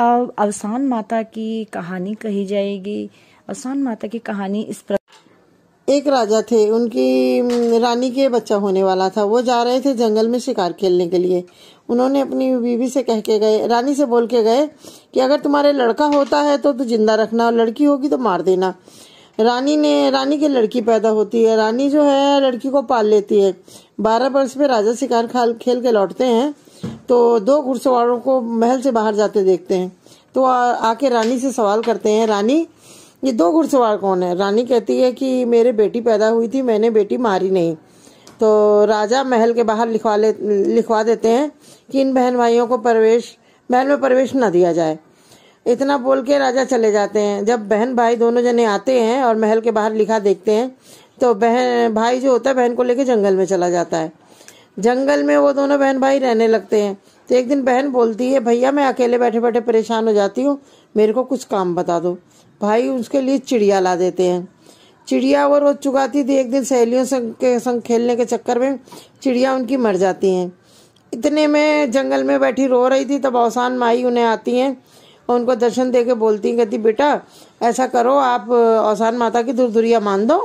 अवसान माता की कहानी कही जाएगी अवसान माता की कहानी इस प्रकार एक राजा थे उनकी रानी के बच्चा होने वाला था वो जा रहे थे जंगल में शिकार खेलने के लिए उन्होंने अपनी बीवी से कह के गए रानी से बोल के गए कि अगर तुम्हारे लड़का होता है तो तू जिंदा रखना और लड़की होगी तो मार देना रानी ने रानी की लड़की पैदा होती है रानी जो है लड़की को पाल लेती है बारह वर्ष पे राजा शिकार खेल के लौटते हैं तो दो घुड़सवारों को महल से बाहर जाते देखते हैं तो आ, आके रानी से सवाल करते हैं रानी ये दो घुड़सवार कौन है रानी कहती है कि मेरे बेटी पैदा हुई थी मैंने बेटी मारी नहीं तो राजा महल के बाहर लिखवा ले लिखवा देते हैं कि इन बहन भाइयों को प्रवेश महल में प्रवेश ना दिया जाए इतना बोल के राजा चले जाते हैं जब बहन भाई दोनों जने आते हैं और महल के बाहर लिखा देखते हैं तो बहन भाई जो होता है बहन को लेके जंगल में चला जाता है जंगल में वो दोनों बहन भाई रहने लगते हैं तो एक दिन बहन बोलती है भैया मैं अकेले बैठे बैठे परेशान हो जाती हूँ मेरे को कुछ काम बता दो भाई उसके लिए चिड़िया ला देते हैं चिड़िया वो रोज चुगाती थी एक दिन सहेलियों के संग खेलने के चक्कर में चिड़िया उनकी मर जाती हैं इतने में जंगल में बैठी रो रही थी तब अवसान माई उन्हें आती हैं और उनको दर्शन दे के बोलती कहती बेटा ऐसा करो आप अवसान माता की दुर्दुरिया मान दो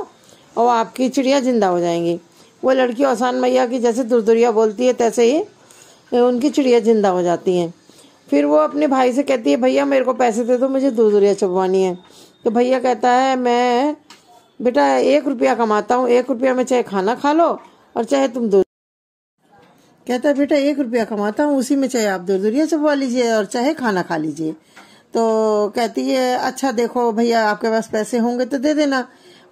और आपकी चिड़िया जिंदा हो जाएंगी वो लड़की औसान मैया की जैसे दुरदुरिया बोलती है तैसे ही उनकी चिड़िया जिंदा हो जाती हैं फिर वो अपने भाई से कहती है भैया मेरे को पैसे दे दो मुझे दुरदुरिया चुपवानी है तो भैया कहता है मैं बेटा एक रुपया कमाता हूँ एक रुपया में चाहे खाना खा लो और चाहे तुम दो कहता है बेटा एक रुपया कमाता हूँ उसी में चाहे आप दुरदुरिया चुपवा लीजिए और चाहे खाना खा लीजिए तो कहती है अच्छा देखो भैया आपके पास पैसे होंगे तो दे देना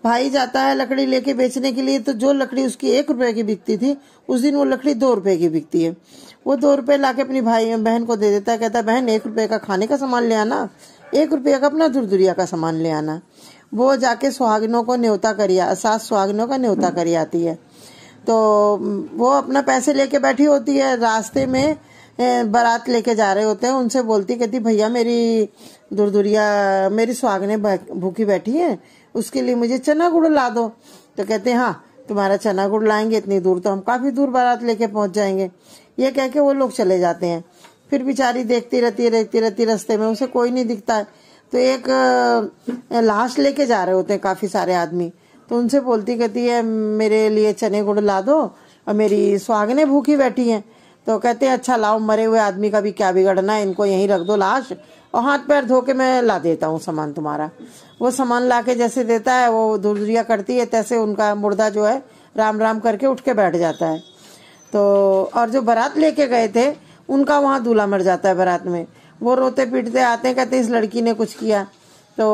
भाई जाता है लकड़ी लेके बेचने के लिए तो जो लकड़ी उसकी एक रुपए की बिकती थी उस दिन वो लकड़ी दो रुपए की बिकती है वो दो रुपए लाके अपनी भाई बहन को दे देता है कहता है बहन एक रुपये का खाने का सामान ले आना एक रुपये का अपना धुरधुरिया का सामान ले आना वो जाके सुहागिनों को न्योता कर सास सुहागिनों का न्योता करी आती है तो वो अपना पैसे लेके बैठी होती है रास्ते में बारात लेके जा रहे होते हैं उनसे बोलती कहती भैया मेरी दूर दुरिया मेरी सुहागने भूखी बैठी है उसके लिए मुझे चना गुड़ ला दो तो कहते हैं हाँ तुम्हारा चना गुड़ लाएंगे इतनी दूर तो हम काफी दूर बारात लेके पहुंच जाएंगे ये कह के वो लोग चले जाते हैं फिर बेचारी देखती रहती है देखती रहती रस्ते में उसे कोई नहीं दिखता है तो एक लाश लेके जा रहे होते हैं काफी सारे आदमी तो उनसे बोलती कहती है मेरे लिए चने गुड़ ला दो और मेरी सुहागने भूखी बैठी है तो कहते हैं अच्छा लाओ मरे हुए आदमी का भी क्या बिगड़ना है इनको यहीं रख दो लाश और हाथ पैर धो के मैं ला देता हूँ सामान तुम्हारा वो सामान ला के जैसे देता है वो धुरधुरिया करती है तैसे उनका मुर्दा जो है राम राम करके उठ के बैठ जाता है तो और जो बारात लेके गए थे उनका वहाँ दूल्हा मर जाता है बारात में वो रोते पीटते आते हैं कहते इस लड़की ने कुछ किया तो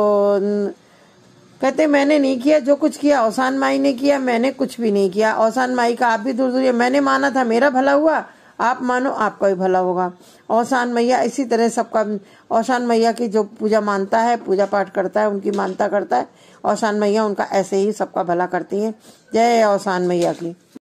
कहते मैंने नहीं किया जो कुछ किया औसान माई ने किया मैंने कुछ भी नहीं किया औसान माई का आप भी दूर दूर मैंने माना था मेरा भला हुआ आप मानो आपका भी भला होगा औसान मैया इसी तरह सबका औसान मैया की जो पूजा मानता है पूजा पाठ करता है उनकी मानता करता है औसान मैया उनका ऐसे ही सबका भला करती है जय औसान मैया की